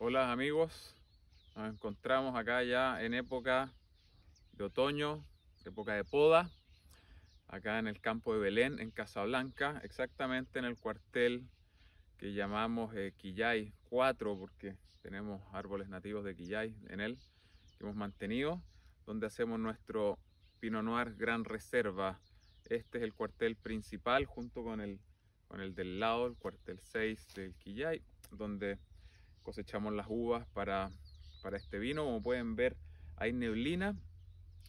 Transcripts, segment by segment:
Hola amigos, nos encontramos acá ya en época de otoño, época de poda, acá en el campo de Belén, en Casablanca, exactamente en el cuartel que llamamos eh, Quillay 4, porque tenemos árboles nativos de Quillay en él, que hemos mantenido, donde hacemos nuestro Pinot Noir Gran Reserva. Este es el cuartel principal, junto con el, con el del lado, el cuartel 6 del Quillay, donde cosechamos las uvas para, para este vino. Como pueden ver, hay neblina.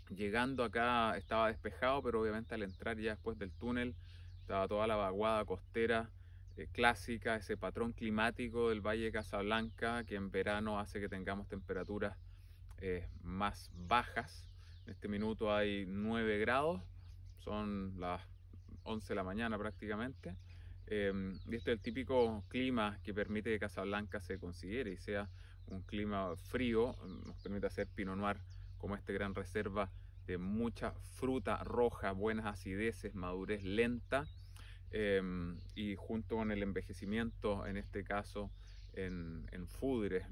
Llegando acá estaba despejado, pero obviamente al entrar ya después del túnel estaba toda la vaguada costera eh, clásica, ese patrón climático del Valle de Casablanca que en verano hace que tengamos temperaturas eh, más bajas. En este minuto hay 9 grados, son las 11 de la mañana prácticamente. Em, y este es el típico clima que permite que Casablanca se considere y sea un clima frío, mm, nos permite hacer Pinot Noir como este gran reserva de mucha fruta roja, buenas acideces, madurez lenta em, y junto con el envejecimiento, en este caso en, en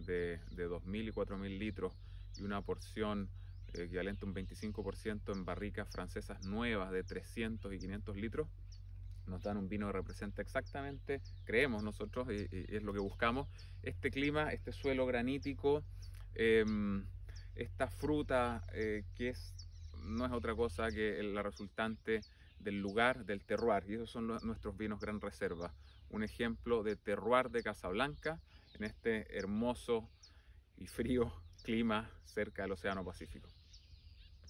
de, de 2.000 y 4.000 litros y una porción equivalente a un 25% en barricas francesas nuevas de 300 y 500 litros, nos dan un vino que representa exactamente, creemos nosotros, y, es lo que buscamos, este clima, este suelo granítico, em, esta fruta eh, que es, no es otra cosa que la resultante del lugar, del terroir, y esos son nuestros vinos Gran Reserva. Un ejemplo de terroir de Casablanca en este hermoso y frío clima cerca del Océano Pacífico.